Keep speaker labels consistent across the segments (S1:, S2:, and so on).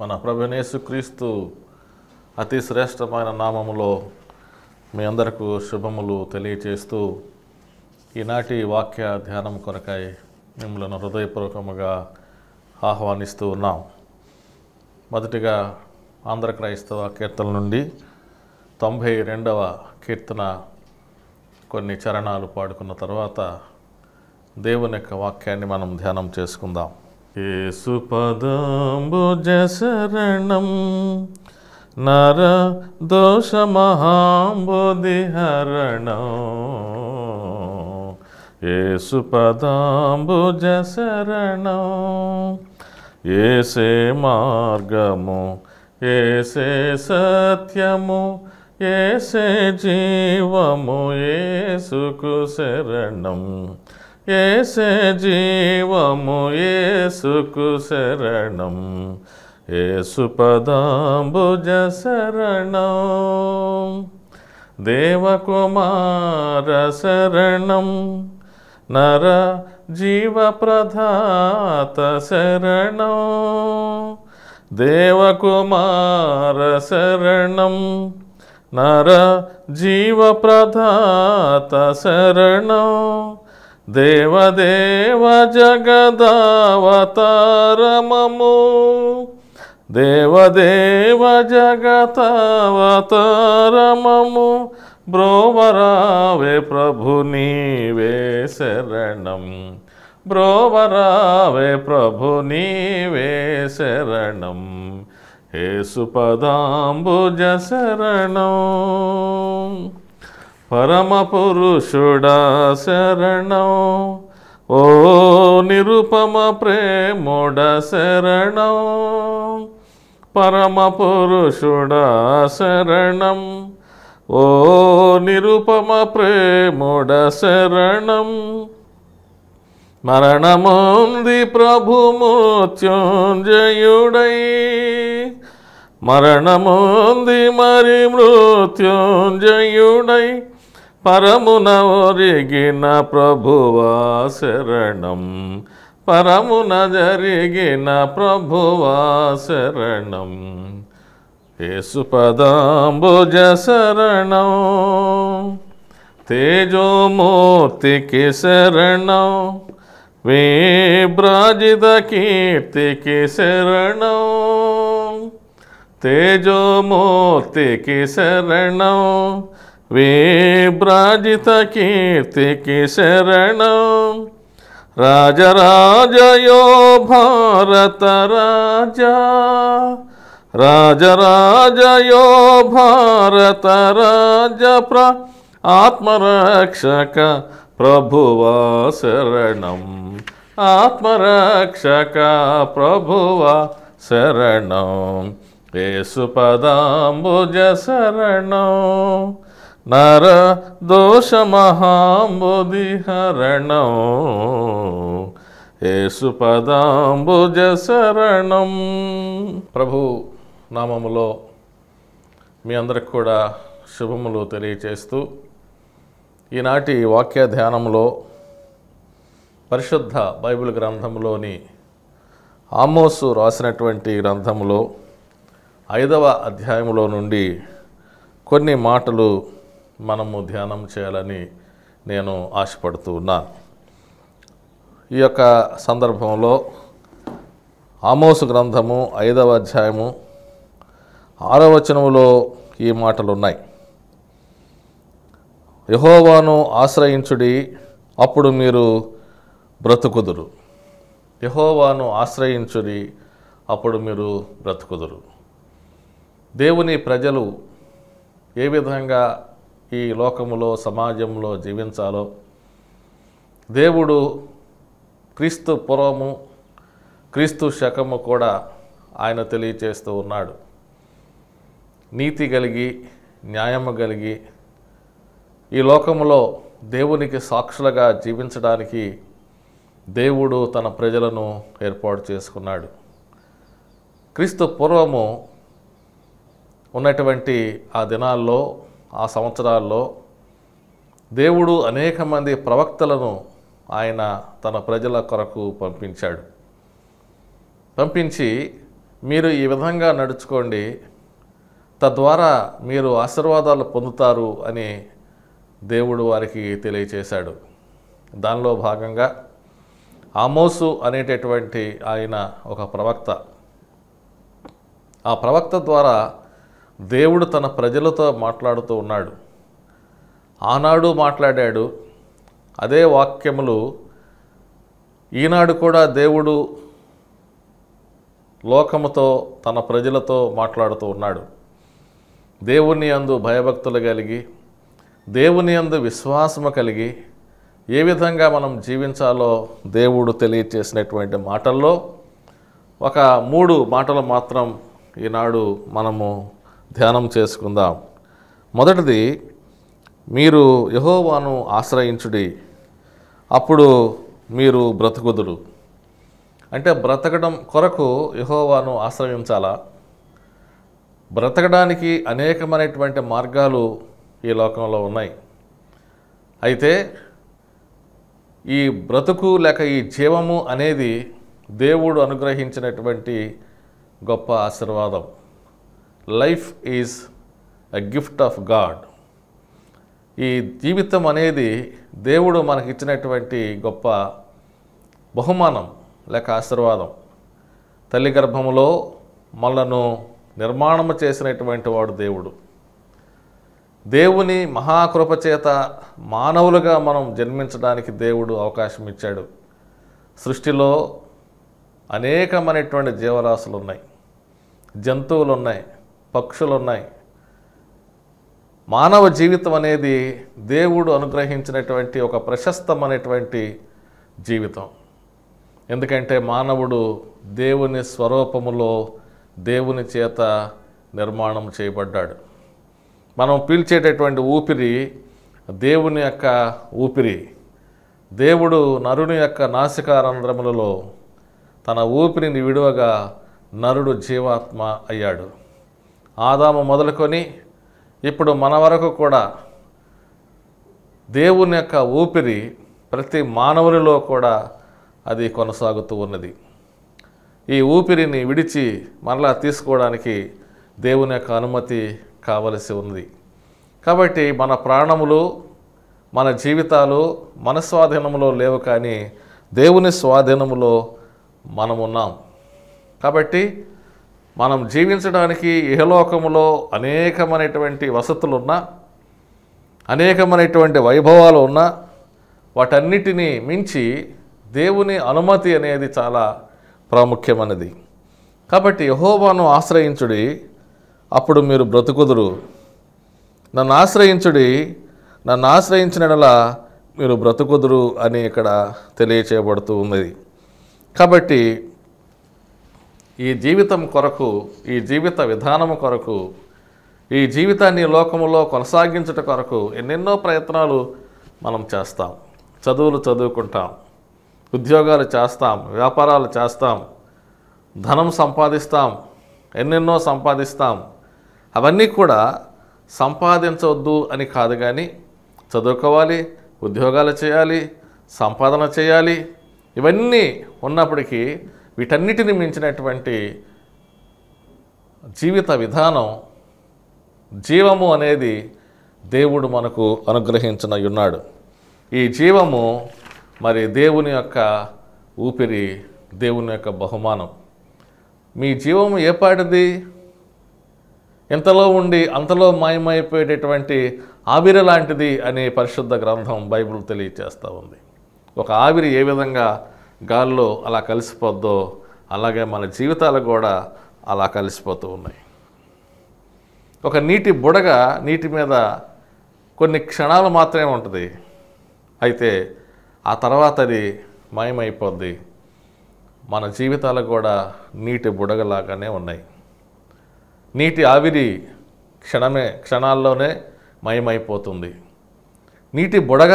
S1: మన ప్రభనేసు క్రీస్తు అతి శ్రేష్టమైన నామములో మీ అందరకు శుభములు తెలియచేస్తూ ఈనాటి వాక్య ధ్యానం కొరకై మిమ్మల్ని హృదయపూర్వకముగా ఆహ్వానిస్తూ ఉన్నాం మొదటిగా ఆంధ్ర క్రైస్తవ కీర్తన నుండి తొంభై రెండవ కీర్తన కొన్ని చరణాలు పాడుకున్న తర్వాత దేవుని యొక్క వాక్యాన్ని మనం ధ్యానం చేసుకుందాం ఏసుపదాంబుజశరణం నర దోషమహాంబుదిహరణం ఏసుపదాంబుజశరణం ఏసే మార్గము ఏసే సత్యము ఏసే జీవము ఏసుకు శరణం ఏసే జీవము ఏసుకు శరణం ఏసు పదాంబుజ శరణం దేవకుమార శరణం నర జీవ ప్రధాత శరణం దేవకుమార శరణం నర జీవ ప్రధాత శరణం దేవదేవ జగదావతారమము దేవదేవ జగతావతారమము బ్రోవరావే ప్రభు నీవే శరణం బ్రోవరావే ప్రభు నీవే శరణం హేసుపదాంబుజ శరణం పరమ పురుషుడా శరణం ఓ నిరుపమ ప్రేముడ శరణం పరమ పురుషుడా శరణం ఓ నిరుపమ ప్రేముడ శరణం మరణముంది ప్రభు మృత్యుంజయుడై మరణముంది మరి మృత్యుంజయుడై పరమున ఒరిగిన ప్రభువా శరణం పరమున జరిగిన ప్రభువా శరణం యేసుపదాంబుజ శరణం తేజోమూర్తికి శరణం విభ్రాజిత కీర్తికి శరణం తేజోమూర్తికి శరణం विव्राजितकीर्तिकी शरण राजराजयो भारतराज राजराजयो भारतराज प्र आत्मरक्षक प्रभुव शरणम् आत्मरक्षक प्रभुव शरणं ये सुपदाम्बुज शरण నర దోషమహాంబుదిహరణం యేసుపదాంబుజ శరణం ప్రభు నామములో మీ అందరికి కూడా శుభములు తెలియచేస్తూ ఈనాటి వాక్య ధ్యానంలో పరిశుద్ధ బైబిల్ గ్రంథంలోని ఆమోసు రాసినటువంటి గ్రంథంలో ఐదవ అధ్యాయంలో నుండి కొన్ని మాటలు మనము ధ్యానం చేయాలని నేను ఆశపడుతూ ఉన్నాను ఈ యొక్క సందర్భంలో ఆమోసు గ్రంథము ఐదవ అధ్యాయము ఆరవ వచనములో ఈ మాటలు ఉన్నాయి యహోవాను ఆశ్రయించుడి అప్పుడు మీరు బ్రతుకుదురు యహోవాను ఆశ్రయించుడి అప్పుడు మీరు బ్రతుకుదురు దేవుని ప్రజలు ఏ విధంగా ఈ లోకములో సమాజంలో జీవించాలో దేవుడు క్రీస్తు పూర్వము క్రీస్తు శకము కూడా ఆయన తెలియచేస్తూ ఉన్నాడు నీతి కలిగి న్యాయము కలిగి ఈ లోకములో దేవునికి సాక్షులుగా జీవించడానికి దేవుడు తన ప్రజలను ఏర్పాటు చేసుకున్నాడు క్రీస్తు పూర్వము ఉన్నటువంటి ఆ దినాల్లో ఆ సంవత్సరాల్లో దేవుడు అనేక మంది ప్రవక్తలను ఆయన తన ప్రజల కొరకు పంపించాడు పంపించి మీరు ఈ విధంగా నడుచుకోండి తద్వారా మీరు ఆశీర్వాదాలు పొందుతారు అని దేవుడు వారికి తెలియచేశాడు దానిలో భాగంగా ఆమోసు అనేటటువంటి ఆయన ఒక ప్రవక్త ఆ ప్రవక్త ద్వారా దేవుడు తన ప్రజలతో మాట్లాడుతూ ఉన్నాడు ఆనాడు మాట్లాడాడు అదే వాక్యములు ఈనాడు కూడా దేవుడు లోకముతో తన ప్రజలతో మాట్లాడుతూ ఉన్నాడు దేవుని అందు భయభక్తులు కలిగి దేవుని అందు విశ్వాసము కలిగి ఏ విధంగా మనం జీవించాలో దేవుడు తెలియచేసినటువంటి మాటల్లో ఒక మూడు మాటలు మాత్రం ఈనాడు మనము ధ్యానం చేసుకుందాం మొదటిది మీరు యహోవాను ఆశ్రయించుడి అప్పుడు మీరు బ్రతుకుదురు అంటే బ్రతకడం కొరకు యహోవాను ఆశ్రయించాలా బ్రతకడానికి అనేకమైనటువంటి మార్గాలు ఈ లోకంలో ఉన్నాయి అయితే ఈ బ్రతుకు లేక ఈ జీవము అనేది దేవుడు అనుగ్రహించినటువంటి గొప్ప ఆశీర్వాదం life is a gift of God ఈ జీవితం అనేది దేవుడు మనకి ఇచ్చినటువంటి గొప్ప బహుమానం లేక ఆశీర్వాదం తల్లి గర్భంలో మనను నిర్మాణము చేసినటువంటి వాడు దేవుడు దేవుని మహాకృపచేత మానవులుగా మనం జన్మించడానికి దేవుడు అవకాశం ఇచ్చాడు సృష్టిలో అనేకమైనటువంటి జీవరాశులు ఉన్నాయి జంతువులు ఉన్నాయి పక్షులు ఉన్నాయి మానవ జీవితం అనేది దేవుడు అనుగ్రహించినటువంటి ఒక ప్రశస్తమైనటువంటి జీవితం ఎందుకంటే మానవుడు దేవుని స్వరూపములో దేవుని చేత నిర్మాణం చేయబడ్డాడు మనం పీల్చేటటువంటి ఊపిరి దేవుని యొక్క ఊపిరి దేవుడు నరుని యొక్క నాసికారంధ్రములలో తన ఊపిరిని విడువగా నరుడు జీవాత్మ అయ్యాడు ఆదాము మొదలుకొని ఇప్పుడు మన వరకు కూడా దేవుని యొక్క ఊపిరి ప్రతి మానవునిలో కూడా అది కొనసాగుతూ ఉన్నది ఈ ఊపిరిని విడిచి మరలా తీసుకోవడానికి దేవుని యొక్క అనుమతి కావలసి ఉంది కాబట్టి మన ప్రాణములు మన జీవితాలు మన స్వాధీనంలో లేవు కానీ దేవుని స్వాధీనములో మనమున్నాం కాబట్టి మనం జీవించడానికి ఇహలోకములో అనేకమైనటువంటి వసతులు ఉన్నా అనేకమైనటువంటి వైభవాలు ఉన్నా వాటన్నిటినీ మించి దేవుని అనుమతి అనేది చాలా ప్రాముఖ్యమైనది కాబట్టి యహోవాను ఆశ్రయించుడి అప్పుడు మీరు బ్రతుకుదురు నన్ను ఆశ్రయించుడి నన్ను ఆశ్రయించినలా మీరు బ్రతుకుదురు అని ఇక్కడ తెలియచేయబడుతూ ఉన్నది కాబట్టి ఈ జీవితం కొరకు ఈ జీవిత విధానము కొరకు ఈ జీవితాన్ని లోకములో కొనసాగించట కొరకు ఎన్నెన్నో ప్రయత్నాలు మనం చేస్తాం చదువులు చదువుకుంటాం ఉద్యోగాలు చేస్తాం వ్యాపారాలు చేస్తాం ధనం సంపాదిస్తాం ఎన్నెన్నో సంపాదిస్తాం అవన్నీ కూడా సంపాదించవద్దు అని కాదు కానీ చదువుకోవాలి ఉద్యోగాలు చేయాలి సంపాదన చేయాలి ఇవన్నీ ఉన్నప్పటికీ వీటన్నిటిని మించినటువంటి జీవిత విధానం జీవము అనేది దేవుడు మనకు అనుగ్రహించిన ఉన్నాడు ఈ జీవము మరి దేవుని యొక్క ఊపిరి దేవుని యొక్క బహుమానం మీ జీవము ఏ పాటిది ఇంతలో ఉండి అంతలో మాయమైపోయేటటువంటి ఆవిరి లాంటిది అనే పరిశుద్ధ గ్రంథం బైబిల్ తెలియచేస్తూ ఉంది ఒక ఆవిరి ఏ విధంగా గాల్లో అలా కలిసిపోద్దో అలాగే మన జీవితాలు కూడా అలా కలిసిపోతూ ఉన్నాయి ఒక నీటి బుడగ నీటి మీద కొన్ని క్షణాలు మాత్రమే ఉంటుంది అయితే ఆ తర్వాత అది మయమైపోద్ది మన జీవితాలు కూడా నీటి బుడగలాగానే ఉన్నాయి నీటి ఆవిరి క్షణమే క్షణాల్లోనే మయమైపోతుంది నీటి బుడగ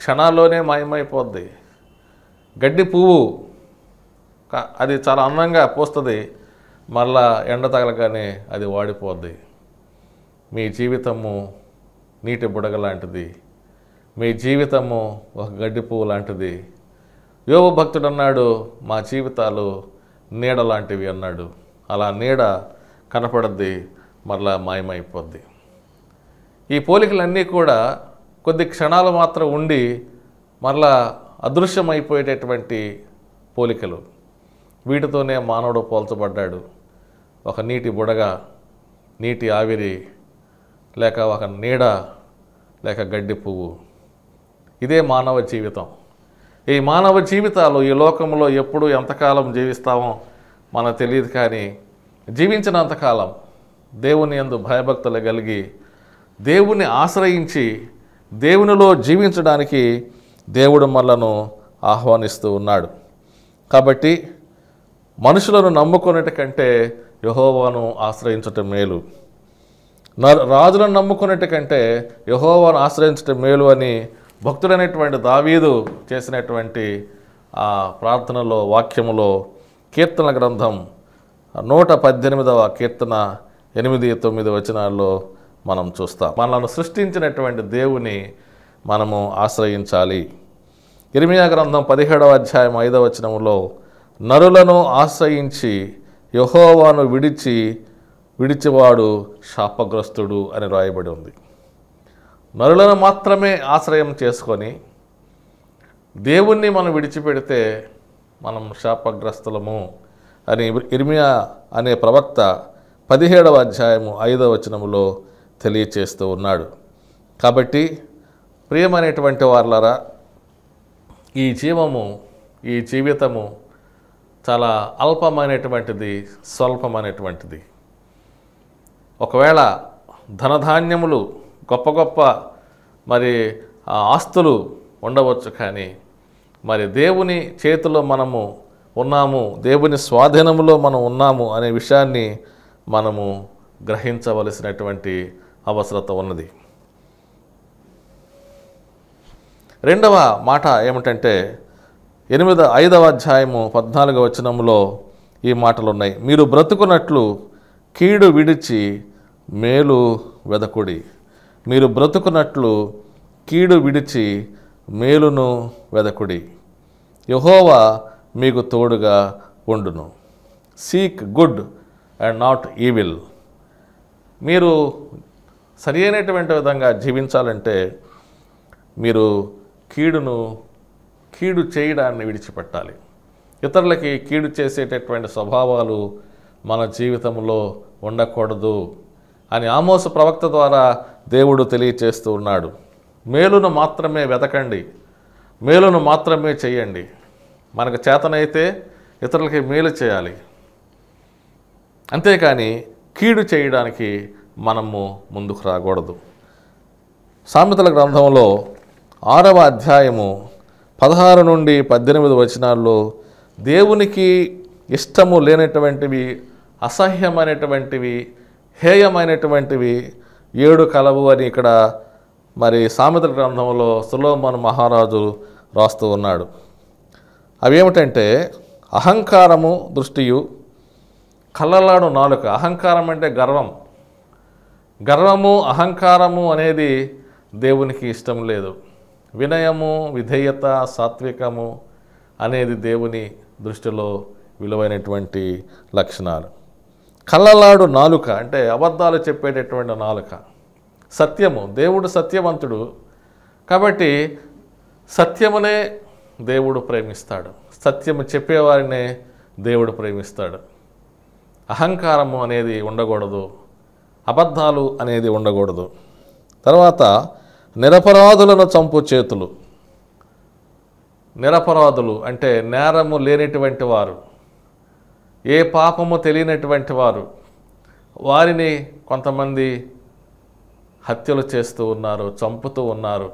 S1: క్షణాల్లోనే మయమైపోద్ది గడ్డి పువ్వు అది చాలా అందంగా పూస్తుంది మళ్ళా ఎండ తగలగానే అది వాడిపోద్ది మీ జీవితము నీటి బుడగ లాంటిది మీ జీవితము ఒక గడ్డి పువ్వు లాంటిది యోగ భక్తుడు అన్నాడు మా జీవితాలు నీడ లాంటివి అన్నాడు అలా నీడ కనపడద్ది మరలా మాయమైపోద్ది ఈ పోలికలన్నీ కూడా కొద్ది క్షణాలు మాత్రం ఉండి మరలా అదృశ్యమైపోయేటటువంటి పోలికలు వీటితోనే మానవుడు పోల్చబడ్డాడు ఒక నీటి బుడగ నీటి ఆవిరి లేక ఒక నీడ లేక గడ్డి పువ్వు ఇదే మానవ జీవితం ఈ మానవ జీవితాలు ఈ లోకంలో ఎప్పుడు ఎంతకాలం జీవిస్తామో మనకు తెలియదు కానీ జీవించినంతకాలం దేవుని ఎందు భయభక్తులు కలిగి దేవుని ఆశ్రయించి దేవునిలో జీవించడానికి దేవుడు మనలను ఆహ్వానిస్తూ ఉన్నాడు కాబట్టి మనుషులను నమ్ముకునేట కంటే యహోవాను ఆశ్రయించటం మేలు రాజులను నమ్ముకునేట కంటే యహోవాను ఆశ్రయించటం మేలు అని భక్తుడైనటువంటి దావీదు చేసినటువంటి ఆ ప్రార్థనలో వాక్యములో కీర్తన గ్రంథం నూట పద్దెనిమిదవ కీర్తన ఎనిమిది తొమ్మిది వచనాల్లో మనం చూస్తాం మనల్ని సృష్టించినటువంటి దేవుని మనము ఆశ్రయించాలి ఇరిమియా గ్రంథం పదిహేడవ అధ్యాయం ఐదవ వచనంలో నరులను ఆశ్రయించి యహోవాను విడిచి విడిచివాడు శాపగ్రస్తుడు అని రాయబడి ఉంది నరులను మాత్రమే ఆశ్రయం చేసుకొని దేవుణ్ణి మనం విడిచిపెడితే మనం శాపగ్రస్తులము అని ఇర్మియా అనే ప్రవక్త పదిహేడవ అధ్యాయము ఐదవ వచనములో తెలియచేస్తూ ఉన్నాడు కాబట్టి ప్రియమైనటువంటి వారులరా ఈ జీవము ఈ జీవితము చాలా అల్పమైనటువంటిది స్వల్పమైనటువంటిది ఒకవేళ ధనధాన్యములు గొప్ప గొప్ప మరి ఆస్తులు ఉండవచ్చు కానీ మరి దేవుని చేతిలో మనము ఉన్నాము దేవుని స్వాధీనంలో మనం ఉన్నాము అనే విషయాన్ని మనము గ్రహించవలసినటువంటి అవసరత ఉన్నది రెండవ మాట ఏమిటంటే ఎనిమిద ఐదవ అధ్యాయము పద్నాలుగవ వచనంలో ఈ మాటలు ఉన్నాయి మీరు బ్రతుకున్నట్లు కీడు విడిచి మేలు వెదకుడి మీరు బ్రతుకున్నట్లు కీడు విడిచి మేలును వెదకుడి యహోవా మీకు తోడుగా ఉండును seek good and not evil మీరు సరి అయినటువంటి విధంగా జీవించాలంటే మీరు కీడును కీడు చేయడాన్ని విడిచిపెట్టాలి ఇతరులకి కీడు చేసేటటువంటి స్వభావాలు మన జీవితంలో ఉండకూడదు అని ఆమోస ప్రవక్త ద్వారా దేవుడు తెలియచేస్తూ ఉన్నాడు మేలును మాత్రమే వెతకండి మేలును మాత్రమే చేయండి మనకు చేతనైతే ఇతరులకి మేలు చేయాలి అంతేకాని కీడు చేయడానికి మనము ముందుకు రాకూడదు సామెతల గ్రంథంలో ఆరవ అధ్యాయము పదహారు నుండి పద్దెనిమిది వచనాల్లో దేవునికి ఇష్టము లేనటువంటివి అసహ్యమైనటువంటివి హేయమైనటువంటివి ఏడు కలవు అని ఇక్కడ మరి సామెతల గ్రంథంలో సులోమన్ మహారాజు రాస్తూ ఉన్నాడు అవేమిటంటే అహంకారము దృష్టియు కళ్ళలాడు నాలుక అహంకారం అంటే గర్వం గర్వము అహంకారము అనేది దేవునికి ఇష్టం లేదు వినయము విధేయత సాత్వికము అనేది దేవుని దృష్టిలో విలువైనటువంటి లక్షణాలు కళ్ళలాడు నాలుక అంటే అబద్ధాలు చెప్పేటటువంటి నాలుక సత్యము దేవుడు సత్యవంతుడు కాబట్టి సత్యమునే దేవుడు ప్రేమిస్తాడు సత్యము చెప్పేవారినే దేవుడు ప్రేమిస్తాడు అహంకారము అనేది ఉండకూడదు అబద్ధాలు అనేది ఉండకూడదు తర్వాత నిరపరాధులను చంపు చేతులు నిరపరాధులు అంటే నేరము లేనటువంటి వారు ఏ పాపము తెలియనటువంటి వారు వారిని కొంతమంది హత్యలు చేస్తూ ఉన్నారు చంపుతూ ఉన్నారు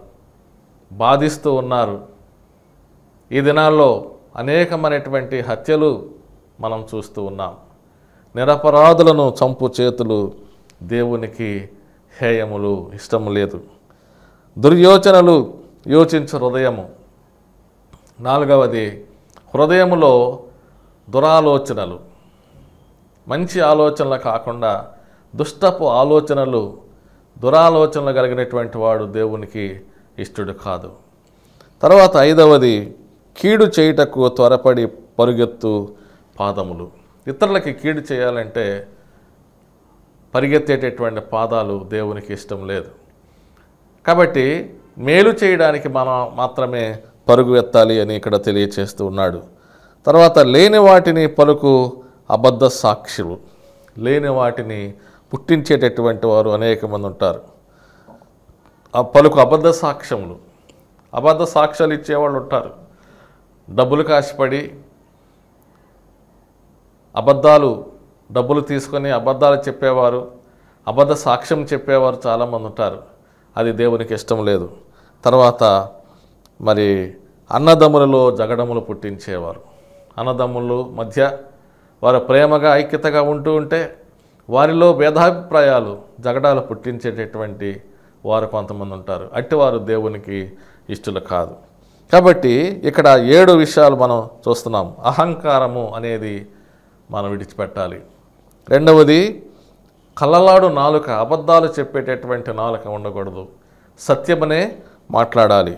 S1: బాధిస్తూ ఉన్నారు ఈ దినాల్లో అనేకమైనటువంటి హత్యలు మనం చూస్తూ ఉన్నాం నిరపరాధులను చంపు చేతులు దేవునికి హేయములు ఇష్టము లేదు దుర్యోచనలు యోచించు హృదయము నాలుగవది హృదయములో దురాలోచనలు మంచి ఆలోచనలు కాకుండా దుష్టపు ఆలోచనలు దురాలోచనలు కలిగినటువంటి వాడు దేవునికి ఇష్టడు కాదు తర్వాత ఐదవది కీడు చేయుటకు త్వరపడి పరుగెత్తు పాదములు ఇతరులకి కీడు చేయాలంటే పరిగెత్తేటటువంటి పాదాలు దేవునికి ఇష్టం లేదు కాబట్టి మేలు చేయడానికి మనం మాత్రమే పరుగు ఎత్తాలి అని ఇక్కడ తెలియచేస్తూ ఉన్నాడు తర్వాత లేని వాటిని పలుకు అబద్ధ సాక్షులు లేని వాటిని పుట్టించేటటువంటి వారు అనేక మంది ఉంటారు పలుకు అబద్ధ సాక్ష్యములు అబద్ధ సాక్ష్యాలు ఇచ్చేవాళ్ళు ఉంటారు డబ్బులు కాసిపడి అబద్ధాలు డబ్బులు తీసుకొని అబద్ధాలు చెప్పేవారు అబద్ధ సాక్ష్యం చెప్పేవారు చాలామంది ఉంటారు అది దేవునికి ఇష్టం లేదు తర్వాత మరి అన్నదమ్ములలో జగడములు పుట్టించేవారు అన్నదమ్ములు మధ్య వారు ప్రేమగా ఐక్యతగా ఉంటూ ఉంటే వారిలో భేదాభిప్రాయాలు జగడాలు పుట్టించేటటువంటి వారు కొంతమంది ఉంటారు అట్టివారు దేవునికి ఇష్టలు కాదు కాబట్టి ఇక్కడ ఏడు విషయాలు మనం చూస్తున్నాం అహంకారము అనేది మనం విడిచిపెట్టాలి రెండవది కలలాడు నాలుక అబద్ధాలు చెప్పేటటువంటి నాలుక ఉండకూడదు సత్యమనే మాట్లాడాలి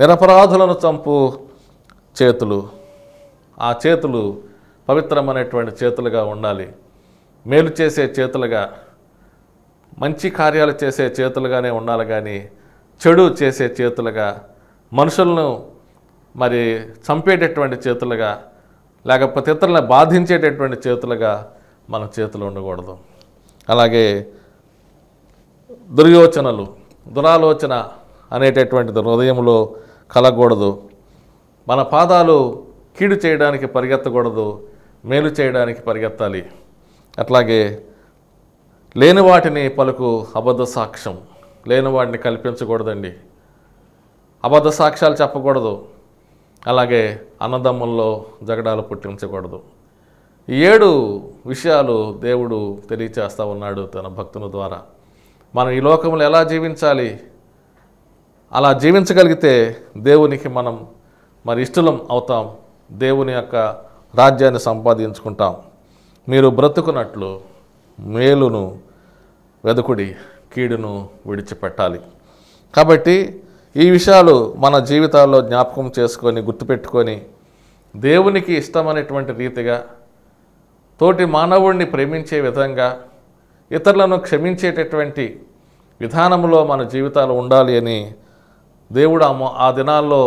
S1: నిరపరాధులను చంపు చేతులు ఆ చేతులు పవిత్రమైనటువంటి చేతులుగా ఉండాలి మేలు చేసే చేతులుగా మంచి కార్యాలు చేసే చేతులుగానే ఉండాలి కానీ చెడు చేసే చేతులుగా మనుషులను మరి చంపేటటువంటి చేతులుగా లేకపోతే ఇతరులను బాధించేటటువంటి చేతులుగా మన చేతిలో ఉండకూడదు అలాగే దుర్యోచనలు దురాలోచన అనేటటువంటిది హృదయంలో కలగకూడదు మన పాదాలు కీడు చేయడానికి పరిగెత్తకూడదు మేలు చేయడానికి పరిగెత్తాలి అట్లాగే లేని వాటిని పలుకు అబద్ధ సాక్ష్యం లేని వాటిని కల్పించకూడదండి అబద్ధ సాక్ష్యాలు చెప్పకూడదు అలాగే అన్నదమ్ముల్లో జగడాలు పుట్టించకూడదు ఏడు విషయాలు దేవుడు తెలియచేస్తూ ఉన్నాడు తన భక్తుల ద్వారా మనం ఈ లోకంలో ఎలా జీవించాలి అలా జీవించగలిగితే దేవునికి మనం మరి ఇష్టలం అవుతాం దేవుని యొక్క రాజ్యాన్ని సంపాదించుకుంటాం మీరు బ్రతుకున్నట్లు మేలును వెదుకుడి కీడును విడిచిపెట్టాలి కాబట్టి ఈ విషయాలు మన జీవితాల్లో జ్ఞాపకం చేసుకొని గుర్తుపెట్టుకొని దేవునికి ఇష్టమైనటువంటి రీతిగా తోటి మానవుడిని ప్రేమించే విధంగా ఇతరులను క్షమించేటటువంటి విధానంలో మన జీవితాలు ఉండాలి అని దేవుడు ఆ దినాల్లో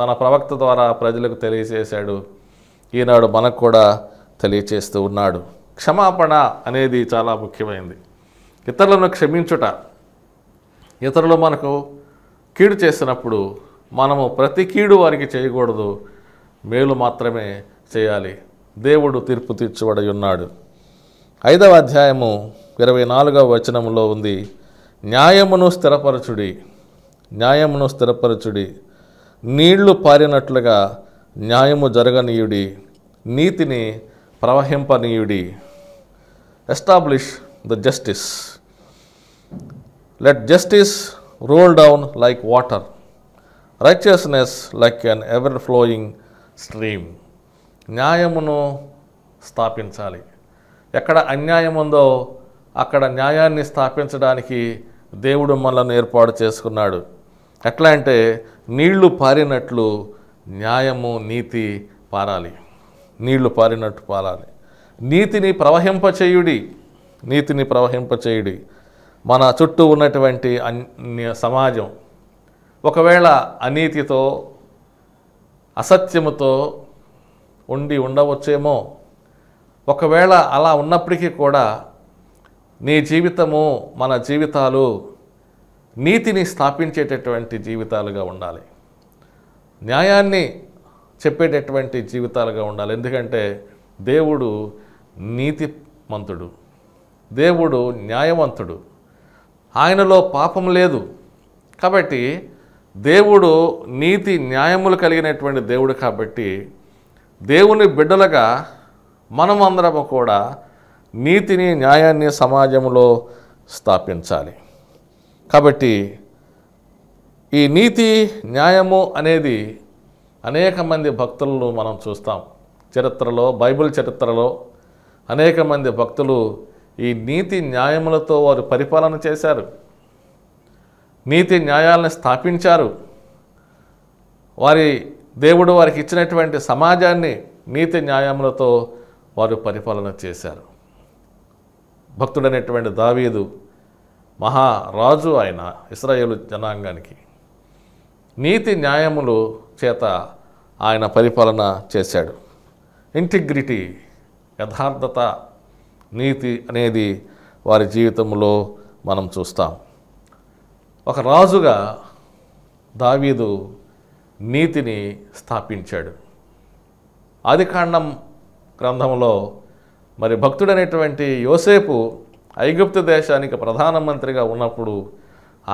S1: తన ప్రవక్త ద్వారా ప్రజలకు తెలియజేశాడు ఈనాడు మనకు కూడా తెలియచేస్తూ ఉన్నాడు క్షమాపణ అనేది చాలా ముఖ్యమైనది ఇతరులను క్షమించుట ఇతరులు మనకు కీడు చేసినప్పుడు మనము ప్రతి కీడు వారికి చేయకూడదు మేలు మాత్రమే చేయాలి దేవుడు తీర్పు తీర్చబడి ఉన్నాడు ఐదవ అధ్యాయము ఇరవై నాలుగవ వచనంలో ఉంది న్యాయమును స్థిరపరచుడి న్యాయమును స్థిరపరచుడి నీళ్లు పారినట్లుగా న్యాయము జరగనీయుడి నీతిని ప్రవహింపనీయుడి establish the justice let justice roll down like water righteousness like an ever flowing stream న్యాయమును స్థాపించాలి ఎక్కడ అన్యాయం ఉందో అక్కడ న్యాయాన్ని స్థాపించడానికి దేవుడు మనల్ని ఏర్పాటు చేసుకున్నాడు ఎట్లా అంటే నీళ్లు పారినట్లు న్యాయము నీతి పారాలి నీళ్లు పారినట్టు పారాలి నీతిని ప్రవహింపచేయుడి నీతిని ప్రవహింపచేయుడి మన చుట్టూ ఉన్నటువంటి సమాజం ఒకవేళ అనీతితో అసత్యముతో ఉండి ఉండవచ్చేమో ఒకవేళ అలా ఉన్నప్పటికీ కూడా నీ జీవితము మన జీవితాలు నీతిని స్థాపించేటటువంటి జీవితాలుగా ఉండాలి న్యాయాన్ని చెప్పేటటువంటి జీవితాలుగా ఉండాలి ఎందుకంటే దేవుడు నీతిమంతుడు దేవుడు న్యాయవంతుడు ఆయనలో పాపం లేదు కాబట్టి దేవుడు నీతి న్యాయములు కలిగినటువంటి దేవుడు కాబట్టి దేవుని బిడ్డలుగా మనం అందరము కూడా నీతిని న్యాయాన్ని సమాజంలో స్థాపించాలి కాబట్టి ఈ నీతి న్యాయము అనేది అనేక మంది భక్తులను మనం చూస్తాం చరిత్రలో బైబిల్ చరిత్రలో అనేక మంది భక్తులు ఈ నీతి న్యాయములతో వారు పరిపాలన చేశారు నీతి న్యాయాలను స్థాపించారు వారి దేవుడు వారికి ఇచ్చినటువంటి సమాజాన్ని నీతి న్యాయములతో వారు పరిపాలన చేశారు భక్తుడనేటువంటి దావీదు మహారాజు ఆయన ఇస్రాయేలు జనాంగానికి నీతి న్యాయములు చేత ఆయన పరిపాలన చేశాడు ఇంటిగ్రిటీ యథార్థత నీతి అనేది వారి జీవితంలో మనం చూస్తాం ఒక రాజుగా దావీదు నీతిని స్థాపించాడు ఆదికాండం గ్రంథంలో మరి భక్తుడనేటువంటి యోసేపు ఐగుప్తు దేశానికి ప్రధానమంత్రిగా ఉన్నప్పుడు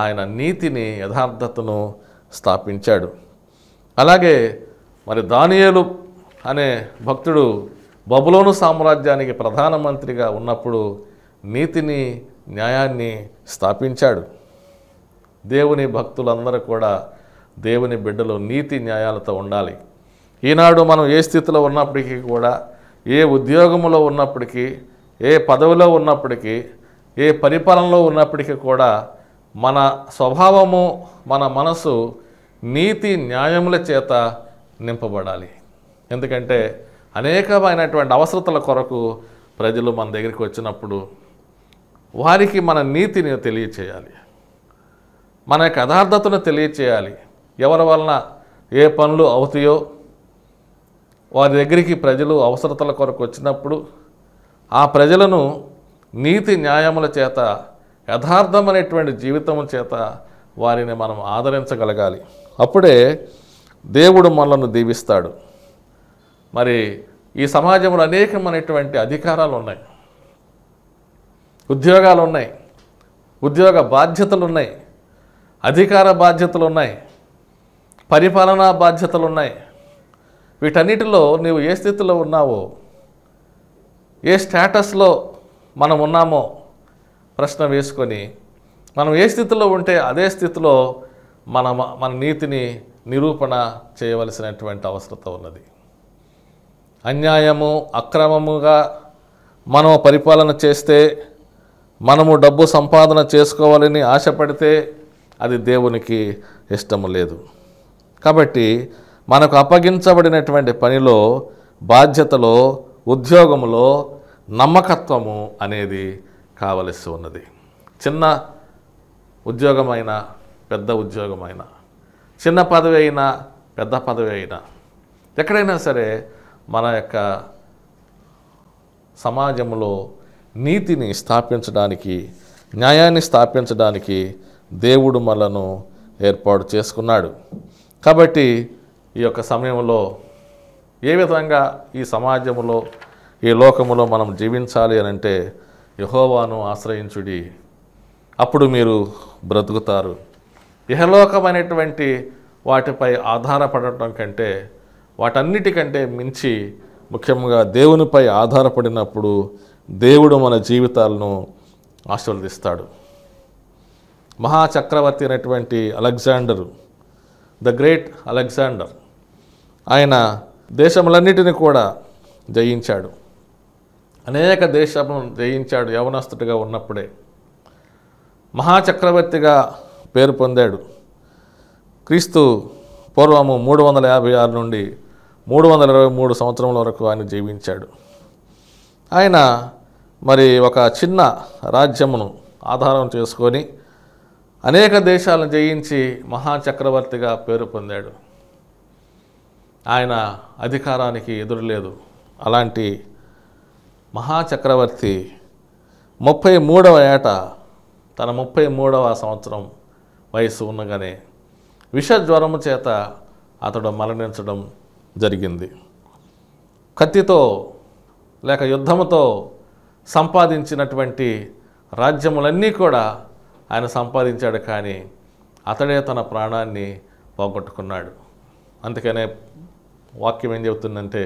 S1: ఆయన నీతిని యథార్థతను స్థాపించాడు అలాగే మరి దానియేలు అనే భక్తుడు బబులోను సామ్రాజ్యానికి ప్రధానమంత్రిగా ఉన్నప్పుడు నీతిని న్యాయాన్ని స్థాపించాడు దేవుని భక్తులందరూ కూడా దేవుని బిడ్డలో నీతి న్యాయాలతో ఉండాలి ఈనాడు మనం ఏ స్థితిలో ఉన్నప్పటికీ కూడా ఏ ఉద్యోగంలో ఉన్నప్పటికీ ఏ పదవిలో ఉన్నప్పటికీ ఏ పరిపాలనలో ఉన్నప్పటికీ కూడా మన స్వభావము మన మనసు నీతి న్యాయముల చేత నింపబడాలి ఎందుకంటే అనేకమైనటువంటి అవసరతల కొరకు ప్రజలు మన దగ్గరికి వచ్చినప్పుడు వారికి మన నీతిని తెలియచేయాలి మన యొక్క యథార్థతను తెలియచేయాలి ఎవరి వలన ఏ పనులు అవుతాయో వారి దగ్గరికి ప్రజలు అవసరతల కొరకు వచ్చినప్పుడు ఆ ప్రజలను నీతి న్యాయముల చేత యథార్థమైనటువంటి జీవితము చేత వారిని మనం ఆదరించగలగాలి అప్పుడే దేవుడు మనలను దీవిస్తాడు మరి ఈ సమాజంలో అనేకమైనటువంటి అధికారాలు ఉన్నాయి ఉద్యోగాలు ఉన్నాయి ఉద్యోగ బాధ్యతలు ఉన్నాయి అధికార బాధ్యతలు ఉన్నాయి పరిపాలనా బాధ్యతలు ఉన్నాయి వీటన్నిటిలో నీవు ఏ స్థితిలో ఉన్నావో ఏ స్టేటస్లో మనం ఉన్నామో ప్రశ్న వేసుకొని మనం ఏ స్థితిలో ఉంటే అదే స్థితిలో మన మన నీతిని నిరూపణ చేయవలసినటువంటి అవసరత ఉన్నది అన్యాయము అక్రమముగా మనం పరిపాలన చేస్తే మనము డబ్బు సంపాదన చేసుకోవాలని ఆశపడితే అది దేవునికి ఇష్టము లేదు కాబట్టి మనకు అప్పగించబడినటువంటి పనిలో బాధ్యతలో ఉద్యోగములో నమ్మకత్వము అనేది కావలసి ఉన్నది చిన్న ఉద్యోగమైన పెద్ద ఉద్యోగమైన చిన్న పదవి అయినా పెద్ద పదవి అయినా ఎక్కడైనా సరే మన యొక్క సమాజంలో నీతిని స్థాపించడానికి న్యాయాన్ని స్థాపించడానికి దేవుడు మనను ఏర్పాటు చేసుకున్నాడు కాబట్టి ఈ యొక్క సమయంలో ఏ విధంగా ఈ సమాజంలో ఈ లోకములో మనం జీవించాలి అని అంటే యహోవాను ఆశ్రయించుడి అప్పుడు మీరు బ్రతుకుతారు ఇహలోకమైనటువంటి వాటిపై ఆధారపడటం కంటే వాటన్నిటికంటే మించి ముఖ్యంగా దేవునిపై ఆధారపడినప్పుడు దేవుడు మన జీవితాలను ఆశీర్వదిస్తాడు మహాచక్రవర్తి అయినటువంటి అలెగ్జాండరు ద గ్రేట్ అలెగ్జాండర్ ఆయన దేశములన్నిటిని కూడా జయించాడు అనేక దేశము జయించాడు యవనస్తుడిగా ఉన్నప్పుడే మహాచక్రవర్తిగా పేరు పొందాడు క్రీస్తు పూర్వము మూడు వందల యాభై ఆరు నుండి మూడు వందల ఇరవై మూడు సంవత్సరముల వరకు ఆయన జీవించాడు ఆయన మరి ఒక చిన్న రాజ్యమును ఆధారం చేసుకొని అనేక దేశాలను జయించి మహాచక్రవర్తిగా పేరు పొందాడు ఆయన అధికారానికి ఎదురులేదు అలాంటి మహాచక్రవర్తి ముప్పై మూడవ ఏట తన ముప్పై మూడవ సంవత్సరం వయసు ఉండగానే విష జ్వరము చేత అతడు మరణించడం జరిగింది కత్తితో లేక యుద్ధముతో సంపాదించినటువంటి రాజ్యములన్నీ కూడా ఆయన సంపాదించాడు కానీ అతడే తన ప్రాణాన్ని పోగొట్టుకున్నాడు అందుకనే వాక్యం ఏం చెబుతుందంటే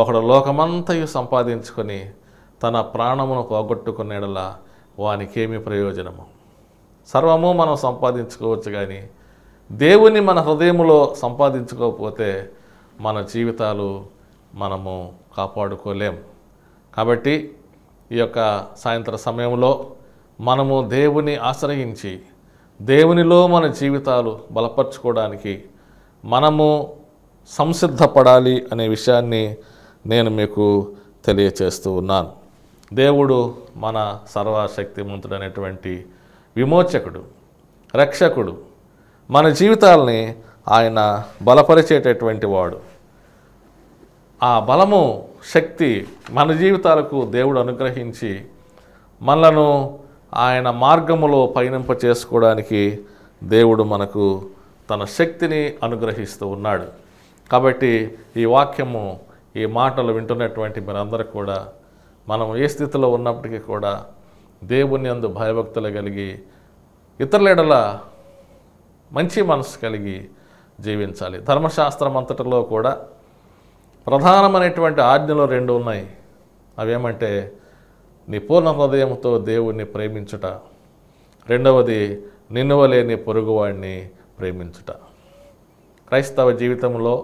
S1: ఒకడు లోకమంతయు సంపాదించుకొని తన ప్రాణమును పోగొట్టుకునేడలా వానికేమి ప్రయోజనము సర్వము మనం సంపాదించుకోవచ్చు కానీ దేవుని మన హృదయంలో సంపాదించుకోకపోతే మన జీవితాలు మనము కాపాడుకోలేం కాబట్టి ఈ యొక్క సాయంత్ర సమయంలో మనము దేవుని ఆశ్రయించి దేవునిలో మన జీవితాలు బలపరచుకోవడానికి మనము సంసిద్ధపడాలి అనే విషయాన్ని నేను మీకు తెలియచేస్తూ ఉన్నాను దేవుడు మన సర్వశక్తిమంతుడైనటువంటి విమోచకుడు రక్షకుడు మన జీవితాలని ఆయన బలపరిచేటటువంటి వాడు ఆ బలము శక్తి మన జీవితాలకు దేవుడు అనుగ్రహించి మనలను ఆయన మార్గములో పయనింప చేసుకోవడానికి దేవుడు మనకు తన శక్తిని అనుగ్రహిస్తూ ఉన్నాడు కాబట్టి ఈ వాక్యము ఈ మాటలు వింటున్నటువంటి మనందరూ కూడా మనం ఏ స్థితిలో ఉన్నప్పటికీ కూడా దేవుని అందు భయభక్తులు కలిగి ఇతరులెడల మంచి మనసు కలిగి జీవించాలి ధర్మశాస్త్రం అంతటిలో కూడా ప్రధానమైనటువంటి ఆజ్ఞలు రెండు ఉన్నాయి అవేమంటే నీ పూర్ణ హృదయంతో దేవుణ్ణి ప్రేమించుట రెండవది నిన్నువలేని పొరుగువాడిని ప్రేమించుట క్రైస్తవ జీవితంలో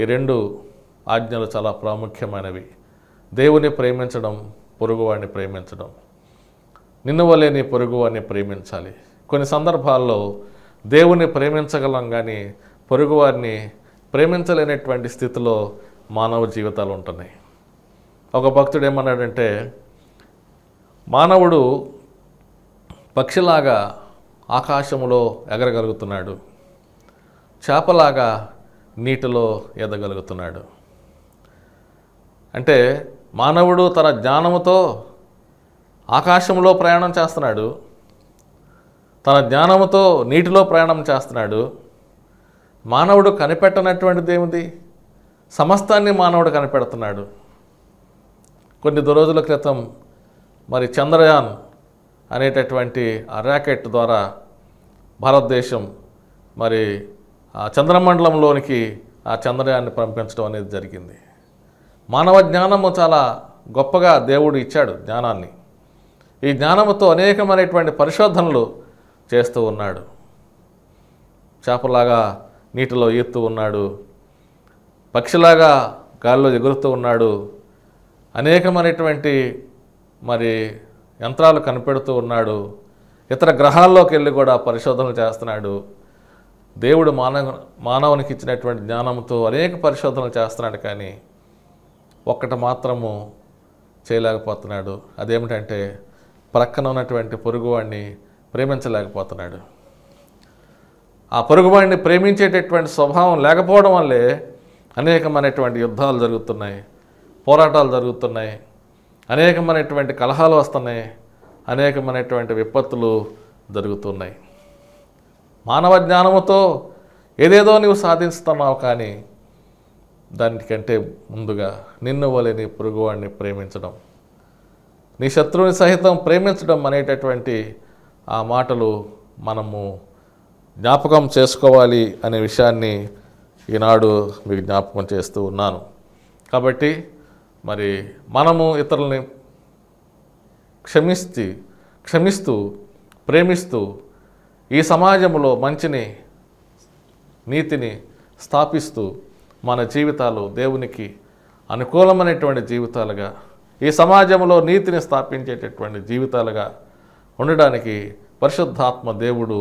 S1: ఈ రెండు ఆజ్ఞలు చాలా ప్రాముఖ్యమైనవి దేవుని ప్రేమించడం పొరుగువాడిని ప్రేమించడం నిన్నువలేని పొరుగువాడిని ప్రేమించాలి కొన్ని సందర్భాల్లో దేవుని ప్రేమించగలం కానీ పొరుగువారిని ప్రేమించలేనటువంటి స్థితిలో మానవ జీవితాలు ఉంటున్నాయి ఒక భక్తుడు ఏమన్నాడంటే మానవుడు పక్షిలాగా ఆకాశములో ఎగరగలుగుతున్నాడు చేపలాగా నీటిలో ఎదగలుగుతున్నాడు అంటే మానవుడు తన జ్ఞానముతో ఆకాశంలో ప్రయాణం చేస్తున్నాడు తన జ్ఞానముతో నీటిలో ప్రయాణం చేస్తున్నాడు మానవుడు కనిపెట్టనటువంటిది ఏమిటి సమస్తాన్ని మానవుడు కనిపెడుతున్నాడు కొన్ని రోజుల క్రితం మరి చంద్రయాన్ అనేటటువంటి ఆ ర్యాకెట్ ద్వారా భారతదేశం మరి ఆ చంద్రమండలంలోనికి ఆ చంద్రయాన్ని పంపించడం అనేది జరిగింది మానవ జ్ఞానము చాలా గొప్పగా దేవుడు ఇచ్చాడు జ్ఞానాన్ని ఈ జ్ఞానముతో అనేకమైనటువంటి పరిశోధనలు చేస్తూ ఉన్నాడు చేపలాగా నీటిలో ఈత్తు ఉన్నాడు పక్షిలాగా గాల్లో ఎగురుతూ ఉన్నాడు అనేకమైనటువంటి మరి యంత్రాలు కనిపెడుతూ ఉన్నాడు ఇతర గ్రహాల్లోకి వెళ్ళి కూడా పరిశోధనలు చేస్తున్నాడు దేవుడు మానవ మానవునికి ఇచ్చినటువంటి జ్ఞానంతో అనేక పరిశోధనలు చేస్తున్నాడు కానీ ఒక్కటి మాత్రము చేయలేకపోతున్నాడు అదేమిటంటే ప్రక్కన ఉన్నటువంటి పొరుగువాడిని ప్రేమించలేకపోతున్నాడు ఆ పొరుగువాడిని ప్రేమించేటటువంటి స్వభావం లేకపోవడం వల్లే అనేకమైనటువంటి యుద్ధాలు జరుగుతున్నాయి పోరాటాలు జరుగుతున్నాయి అనేకమైనటువంటి కలహాలు వస్తున్నాయి అనేకమైనటువంటి విపత్తులు జరుగుతున్నాయి మానవ జ్ఞానముతో ఏదేదో నువ్వు సాధిస్తున్నావు కానీ దానికంటే ముందుగా నిన్ను వలెని పురుగువాడిని ప్రేమించడం నీ శత్రువుని సహితం ప్రేమించడం అనేటటువంటి ఆ మాటలు మనము జ్ఞాపకం చేసుకోవాలి అనే విషయాన్ని ఈనాడు మీకు జ్ఞాపకం చేస్తూ ఉన్నాను కాబట్టి మరి మనము ఇతరులని క్షమించి క్షమిస్తూ ప్రేమిస్తూ ఈ సమాజంలో మంచిని నీతిని స్థాపిస్తూ మన జీవితాలు దేవునికి అనుకూలమైనటువంటి జీవితాలుగా ఈ సమాజంలో నీతిని స్థాపించేటటువంటి జీవితాలుగా ఉండడానికి పరిశుద్ధాత్మ దేవుడు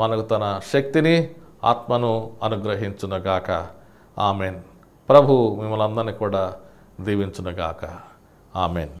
S1: మనకు తన శక్తిని ఆత్మను అనుగ్రహించునగాక ఆమెన్ ప్రభు మిమ్మల్ని అందరినీ కూడా దీవించునుగాక ఆమెన్